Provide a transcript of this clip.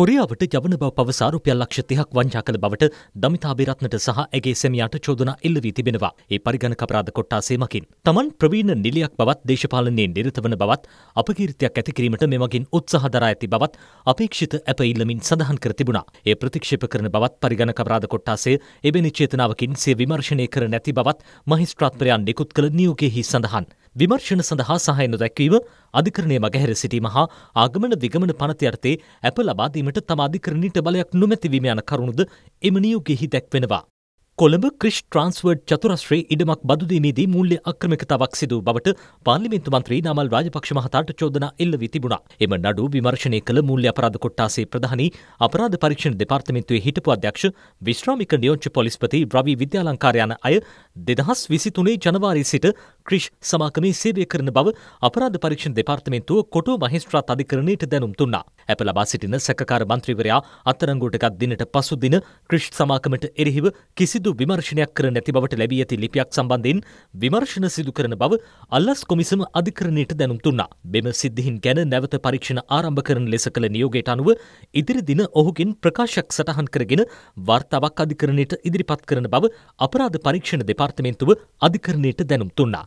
කොරියාවට යවන බව පවසා රුපියල් ලක්ෂ තිහක් වංචා කළ බවට දමිතා බේරත්නට සහ ඇගේ සැමියාට චෝදනා එල්ල වී තිබෙනවා. ඒ පරිගණක අපරාධ කොට්ටාසේ මකින්. තමන් ප්‍රවීණ නිලියක් බවත් දේශපාලනයේ නිරත වන බවත් අපකීර්තියක් ඇති කිරීමට මෙමගින් උත්සාහ දරා ඇති බවත් අපේක්ෂිත ඇප ඉල්ලමින් සඳහන් කර තිබුණා. ඒ ප්‍රතික්ෂේප කරන බවත් පරිගණක අපරාධ කොට්ටාසේ එබැනි චේතනාවකින් සිය විමර්ශනය කර නැති බවත් මහිස්ත්‍රාත්වරයන් නිකුත් කළ නියෝගයෙහි සඳහන්. විමර්ශන සඳහා සහය නොදැක්වීම අධිකරණය මගහැර සිටීම හා ආගමන විගමන පනති අර්ථේ ඇප ලබාදීමට තම අධිකරණීට බලයක් නොමැතිවීම යන කරුණුද එම නියෝගයෙහි දැක්වෙනවා. කොළඹ ක්‍රිෂ් ට්‍රන්ස්වර්ඩ් චතුරස්ශ්‍රේ ඉඩමක් බදුදීමේදී මුල්්‍ය අක්‍රමිකතාවක් සිදු බවට පාලිමින්තු මන්ත්‍රී නමල් රාජපක්ෂ මහතාට චෝදනා එල්ල වී තිබුණා. එම නඩු විමර්ශනය කළ මුල්්‍ය අපරාධ කොට්ටාසේ ප්‍රධානී අපරාධ පරීක්ෂණ දෙපාර්තමෙන්තුවේ හිටපු අධ්‍යක්ෂ විශ්‍රාමික නියෝච්ච පොලිස්පති රවී විද්‍යාලංකාර යන අය දෙදහස් විසිතුනේ ජනවාරි සිට ක්‍රිෂ් සමාකමේ සේවය කරන බව අපරාධ පරීක්ෂණ දෙපාර්තමෙන්තුව කොටු මහිස්ත්‍රාත් අධිකරණයට දැනුම් තුන්නා. ඇප ලබා සිටින සැකකාර මන්ත්‍රීවරයා අත්තරංගුවටකත් දිනට පසු දින ක්‍රිෂ් සමාකමට එරෙහිව කිසිදු විමර්ශනයක් කර නැති බවට ලැබී ඇති ලිපියක් සම්බන්ධයෙන් විමර්ශන සිදු කරන බව අල්ලස් කොමිසම අධිකරණයට දැනුම් දුන්නා. මෙම සිද්ධීන් ගැන නැවත පරීක්ෂණ ආරම්භ කරන ලෙස කළ නියෝගයට අනුව ඉදිරි දින ඔහුගෙන් ප්‍රකාශයක් සටහන් කරගෙන වාර්තාවක් අධිකරණයට ඉදිරිපත් කරන බව අපරාධ පරීක්ෂණ දෙපාර්තමේන්තුව අධිකරණයට දැනුම් දුන්නා.